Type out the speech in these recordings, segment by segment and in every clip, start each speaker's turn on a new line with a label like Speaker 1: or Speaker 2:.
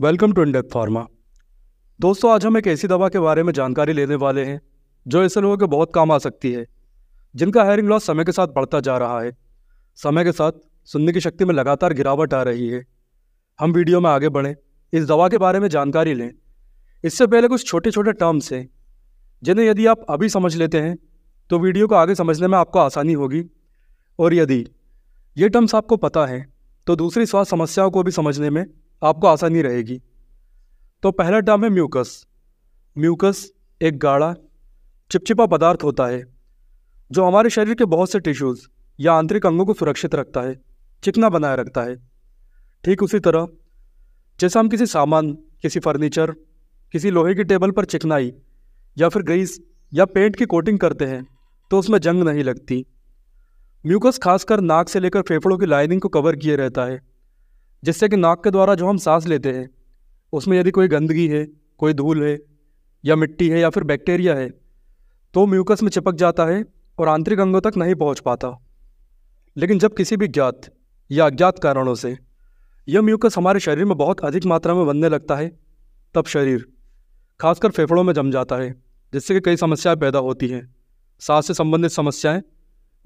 Speaker 1: welcome to इंडेप pharma दोस्तों आज हम एक ऐसी दवा के बारे में जानकारी लेने वाले हैं जो ऐसे लोगों के बहुत काम आ सकती है जिनका हेयरिंग लॉस समय के साथ बढ़ता जा रहा है समय के साथ सुनने की शक्ति में लगातार गिरावट आ रही है हम वीडियो में आगे बढ़ें इस दवा के बारे में जानकारी लें इससे पहले कुछ छोटे छोटे टर्म्स हैं जिन्हें यदि आप अभी समझ लेते हैं तो वीडियो को आगे समझने में आपको आसानी होगी और यदि ये टर्म्स आपको पता है तो दूसरी स्वास्थ्य समस्याओं को भी समझने में आपको आसानी रहेगी तो पहला टर्म है म्यूकस म्यूकस एक गाढ़ा चिपचिपा पदार्थ होता है जो हमारे शरीर के बहुत से टिश्यूज़ या आंतरिक अंगों को सुरक्षित रखता है चिकना बनाए रखता है ठीक उसी तरह जैसा हम किसी सामान किसी फर्नीचर किसी लोहे की टेबल पर चिकनाई या फिर ग्रीस या पेंट की कोटिंग करते हैं तो उसमें जंग नहीं लगती म्यूकस खासकर नाक से लेकर फेफड़ों की लाइनिंग को कवर किए रहता है जिससे कि नाक के द्वारा जो हम सांस लेते हैं उसमें यदि कोई गंदगी है कोई धूल है या मिट्टी है या फिर बैक्टीरिया है तो म्यूकस में चिपक जाता है और आंतरिक अंगों तक नहीं पहुंच पाता लेकिन जब किसी भी ज्ञात या अज्ञात कारणों से यह म्यूकस हमारे शरीर में बहुत अधिक मात्रा में बनने लगता है तब शरीर खासकर फेफड़ों में जम जाता है जिससे कि कई समस्याएं पैदा होती हैं सांस से संबंधित समस्याएं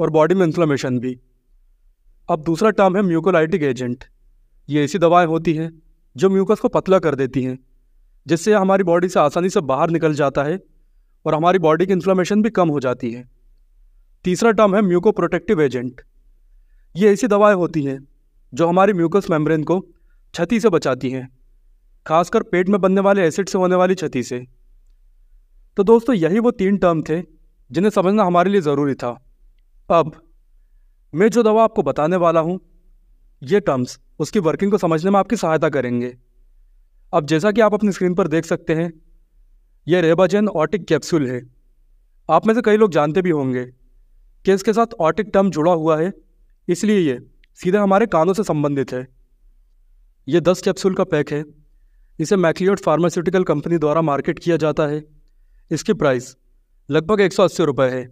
Speaker 1: और बॉडी में इन्फ्लामेशन भी अब दूसरा टर्म है म्यूकोलाइटिक एजेंट ये ऐसी दवाएं होती हैं जो म्यूकस को पतला कर देती हैं जिससे हमारी बॉडी से आसानी से बाहर निकल जाता है और हमारी बॉडी की इन्फ्लामेशन भी कम हो जाती है तीसरा टर्म है म्यूको प्रोटेक्टिव एजेंट ये ऐसी दवाएं होती हैं जो हमारी म्यूकस मेम्ब्रेन को क्षति से बचाती हैं खासकर पेट में बनने वाले एसिड से होने वाली क्षति से तो दोस्तों यही वो तीन टर्म थे जिन्हें समझना हमारे लिए ज़रूरी था अब मैं जो दवा आपको बताने वाला हूँ ये टर्म्स उसकी वर्किंग को समझने में आपकी सहायता करेंगे अब जैसा कि आप अपनी स्क्रीन पर देख सकते हैं यह रेबाजन ऑटिक कैप्सूल है आप में से कई लोग जानते भी होंगे कि इसके साथ ऑटिक टर्म जुड़ा हुआ है इसलिए ये सीधे हमारे कानों से संबंधित है ये दस कैप्सूल का पैक है इसे मैक्लियोड फार्मास्यूटिकल कंपनी द्वारा मार्केट किया जाता है इसकी प्राइस लगभग एक सौ अस्सी रुपये है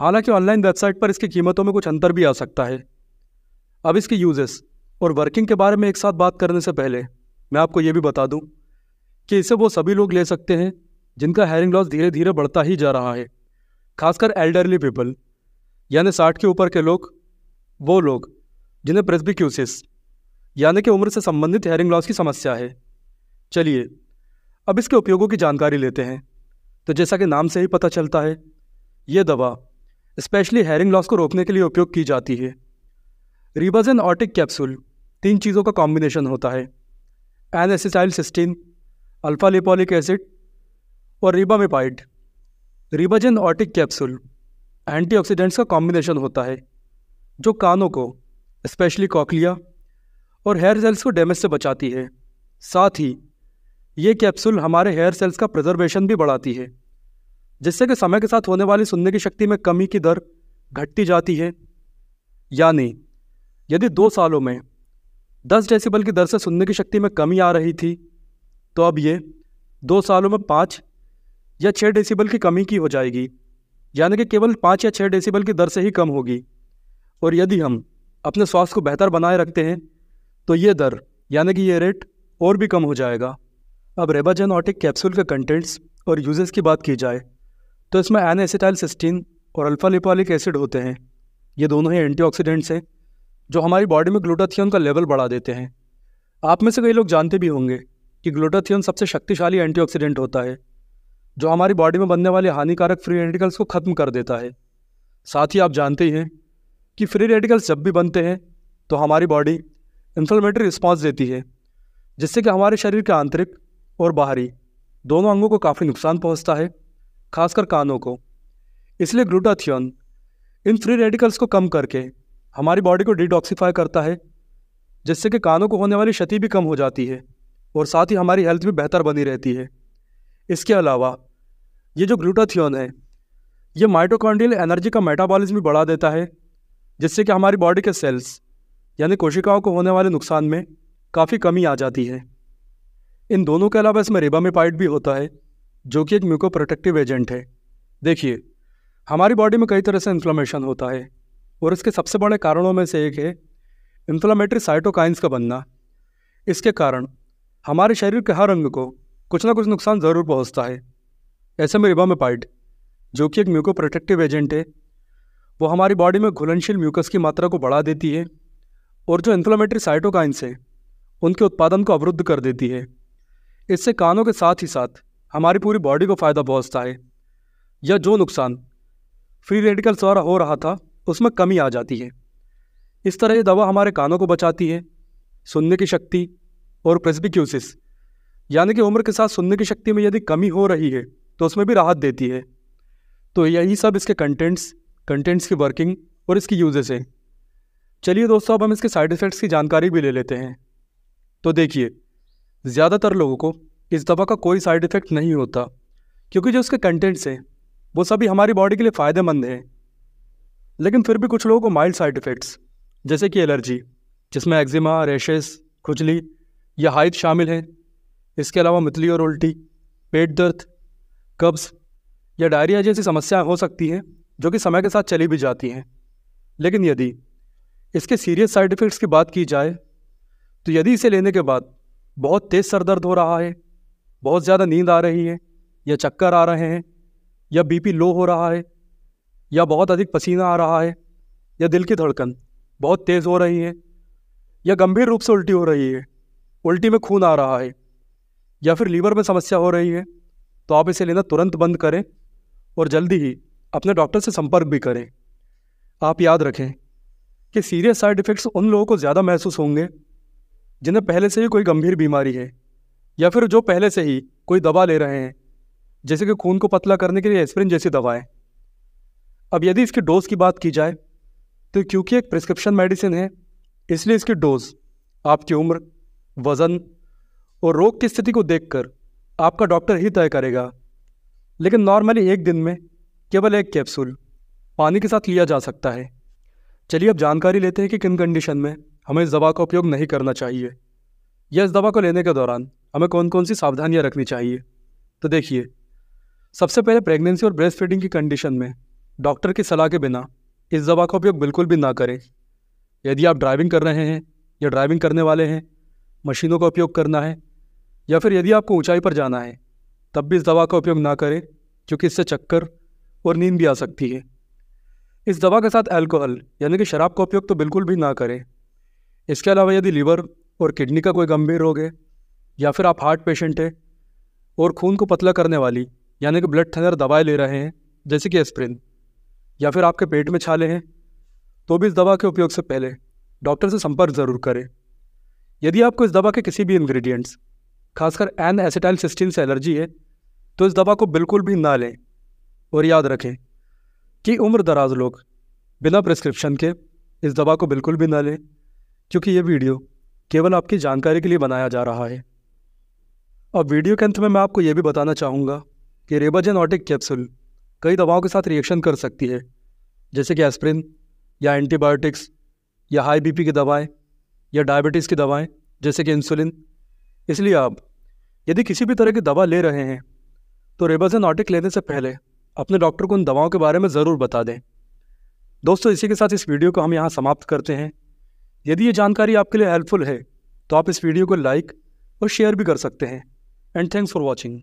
Speaker 1: हालांकि ऑनलाइन वेबसाइट पर इसकी कीमतों में कुछ अंतर भी आ सकता है अब इसके यूजेस और वर्किंग के बारे में एक साथ बात करने से पहले मैं आपको ये भी बता दूं कि इसे वो सभी लोग ले सकते हैं जिनका हेयरिंग लॉस धीरे धीरे बढ़ता ही जा रहा है खासकर एल्डरली पीपल यानी साठ के ऊपर के लोग वो लोग जिन्हें प्रेसबिक्यूसिस यानी कि उम्र से संबंधित हेयरिंग लॉस की समस्या है चलिए अब इसके उपयोगों की जानकारी लेते हैं तो जैसा कि नाम से ही पता चलता है ये दवा स्पेशली हेयरिंग लॉस को रोकने के लिए उपयोग की जाती है रिबजन ऑटिक कैप्सूल तीन चीज़ों का कॉम्बिनेशन होता है N acetyl cysteine alpha lipoic acid और rebamipide Rebagen otic capsule antioxidants का कॉम्बिनेशन होता है जो कानों को स्पेशली कॉकलिया और हेयर सेल्स को डैमेज से बचाती है साथ ही ये कैप्सूल हमारे हेयर सेल्स का प्रजर्वेशन भी बढ़ाती है जिससे कि समय के साथ होने वाली सुनने की शक्ति में कमी की दर घटती जाती है यानी यदि दो सालों में दस डेसिबल की दर से सुनने की शक्ति में कमी आ रही थी तो अब ये दो सालों में पाँच या छः डेसिबल की कमी की हो जाएगी यानी कि केवल पाँच या छः डेसिबल की दर से ही कम होगी और यदि हम अपने स्वास्थ्य को बेहतर बनाए रखते हैं तो ये दर यानी कि ये रेट और भी कम हो जाएगा अब रेबाजेनॉटिक कैप्सूल के कंटेंट्स और यूजेस की बात की जाए तो इसमें एन एसिटाइल सिस्टीन और अल्फा लिपोलिक एसिड होते हैं ये दोनों ही एंटीऑक्सीडेंट्स हैं जो हमारी बॉडी में ग्लूटाथियन का लेवल बढ़ा देते हैं आप में से कई लोग जानते भी होंगे कि ग्लूटाथियन सबसे शक्तिशाली एंटीऑक्सीडेंट होता है जो हमारी बॉडी में बनने वाले हानिकारक फ्री रेडिकल्स को ख़त्म कर देता है साथ ही आप जानते ही हैं कि फ्री रेडिकल्स जब भी बनते हैं तो हमारी बॉडी इन्फ्लोमेटरी रिस्पॉन्स देती है जिससे कि हमारे शरीर के आंतरिक और बाहरी दोनों अंगों को काफ़ी नुकसान पहुंचता है खासकर कानों को इसलिए ग्लूटाथियन इन फ्री रेडिकल्स को कम करके हमारी बॉडी को डिटॉक्सीफाई करता है जिससे कि कानों को होने वाली क्षति भी कम हो जाती है और साथ ही हमारी हेल्थ भी बेहतर बनी रहती है इसके अलावा ये जो ग्लूटाथियोन है ये माइटोकॉन्ड्रियल एनर्जी का मेटाबॉलिज्म भी बढ़ा देता है जिससे कि हमारी बॉडी के सेल्स यानी कोशिकाओं को होने वाले नुकसान में काफ़ी कमी आ जाती है इन दोनों के अलावा इसमें रिबामेपाइट भी होता है जो कि एक म्यूको प्रोटेक्टिव एजेंट है देखिए हमारी बॉडी में कई तरह से इन्फ्लामेशन होता है और इसके सबसे बड़े कारणों में से एक है इन्फ्लामेटरी साइटोकाइंस का बनना इसके कारण हमारे शरीर के हर अंग को कुछ ना कुछ नुकसान ज़रूर पहुंचता है ऐसे में रिबामेपाइड जो कि एक म्यूको प्रोटेक्टिव एजेंट है वो हमारी बॉडी में घुलनशील म्यूकस की मात्रा को बढ़ा देती है और जो इन्फ्लामेटरी साइटोकाइंस है उनके उत्पादन को अवरुद्ध कर देती है इससे कानों के साथ ही साथ हमारी पूरी बॉडी को फ़ायदा पहुँचता है या जो नुकसान फ्री रेडिकल द्वारा हो रहा था उसमें कमी आ जाती है इस तरह ये दवा हमारे कानों को बचाती है सुनने की शक्ति और प्रेसबिक्यूसिस यानी कि उम्र के साथ सुनने की शक्ति में यदि कमी हो रही है तो उसमें भी राहत देती है तो यही सब इसके कंटेंट्स कंटेंट्स की वर्किंग और इसकी यूजेस हैं चलिए दोस्तों अब हम इसके साइड इफ़ेक्ट्स की जानकारी भी ले लेते हैं तो देखिए ज़्यादातर लोगों को इस दवा का कोई साइड इफ़ेक्ट नहीं होता क्योंकि जो उसके कंटेंट्स हैं वो सभी हमारी बॉडी के लिए फ़ायदेमंद हैं लेकिन फिर भी कुछ लोगों को माइल्ड साइड इफ़ेक्ट्स जैसे कि एलर्जी जिसमें एक्जिमा रेशेस खुजली या हाइट शामिल है इसके अलावा मितली और उल्टी पेट दर्द कब्ज़ या डायरिया जैसी समस्याएं हो सकती हैं जो कि समय के साथ चली भी जाती हैं लेकिन यदि इसके सीरियस साइड इफ़ेक्ट्स की बात की जाए तो यदि इसे लेने के बाद बहुत तेज़ सर दर्द हो रहा है बहुत ज़्यादा नींद आ रही है या चक्कर आ रहे हैं या बीपी लो हो रहा है या बहुत अधिक पसीना आ रहा है या दिल की धड़कन बहुत तेज़ हो रही है या गंभीर रूप से उल्टी हो रही है उल्टी में खून आ रहा है या फिर लीवर में समस्या हो रही है तो आप इसे लेना तुरंत बंद करें और जल्दी ही अपने डॉक्टर से संपर्क भी करें आप याद रखें कि सीरियस साइड इफ़ेक्ट्स उन लोगों को ज़्यादा महसूस होंगे जिन्हें पहले से ही कोई गंभीर बीमारी है या फिर जो पहले से ही कोई दवा ले रहे हैं जैसे कि खून को पतला करने के लिए एस्प्रिन जैसी दवाएं अब यदि इसकी डोज़ की बात की जाए तो क्योंकि एक प्रिस्क्रिप्शन मेडिसिन है इसलिए इसकी डोज़ आपकी उम्र वज़न और रोग की स्थिति को देखकर आपका डॉक्टर ही तय करेगा लेकिन नॉर्मली एक दिन में केवल एक कैप्सूल पानी के साथ लिया जा सकता है चलिए अब जानकारी लेते हैं कि किन कंडीशन में हमें इस दवा का उपयोग नहीं करना चाहिए या इस दवा को लेने के दौरान हमें कौन कौन सी सावधानियाँ रखनी चाहिए तो देखिए सबसे पहले प्रेगनेंसी और ब्रेस्ट फीडिंग की कंडीशन में डॉक्टर की सलाह के बिना इस दवा का उपयोग बिल्कुल भी ना करें यदि आप ड्राइविंग कर रहे हैं या ड्राइविंग करने वाले हैं मशीनों का उपयोग करना है या फिर यदि आपको ऊंचाई पर जाना है तब भी इस दवा का उपयोग ना करें क्योंकि इससे चक्कर और नींद भी आ सकती है इस दवा के साथ अल्कोहल यानी कि शराब का उपयोग तो बिल्कुल भी ना करें इसके अलावा यदि लीवर और किडनी का कोई गंभीर रोग है या फिर आप हार्ट पेशेंट हैं और खून को पतला करने वाली यानी कि ब्लड थनर दवाएँ ले रहे हैं जैसे कि एस्प्रिन या फिर आपके पेट में छाले हैं तो भी इस दवा के उपयोग से पहले डॉक्टर से संपर्क ज़रूर करें यदि आपको इस दवा के किसी भी इंग्रेडिएंट्स खासकर एन एसिटाइल सिस्टीन से एलर्जी है तो इस दवा को बिल्कुल भी ना लें और याद रखें कि उम्र दराज लोग बिना प्रिस्क्रिप्शन के इस दवा को बिल्कुल भी ना लें क्योंकि ये वीडियो केवल आपकी जानकारी के लिए बनाया जा रहा है अब वीडियो के अंत में मैं आपको ये भी बताना चाहूँगा कि रेबाजेनॉटिक कैप्सूल कई दवाओं के साथ रिएक्शन कर सकती है जैसे कि एस्प्रिन या एंटीबायोटिक्स या हाई बीपी की दवाएं या डायबिटीज़ की दवाएं जैसे कि इंसुलिन इसलिए आप यदि किसी भी तरह की दवा ले रहे हैं तो रेबाजनॉटिक लेने से पहले अपने डॉक्टर को उन दवाओं के बारे में ज़रूर बता दें दोस्तों इसी के साथ इस वीडियो को हम यहाँ समाप्त करते हैं यदि ये जानकारी आपके लिए हेल्पफुल है तो आप इस वीडियो को लाइक और शेयर भी कर सकते हैं एंड थैंक्स फॉर वॉचिंग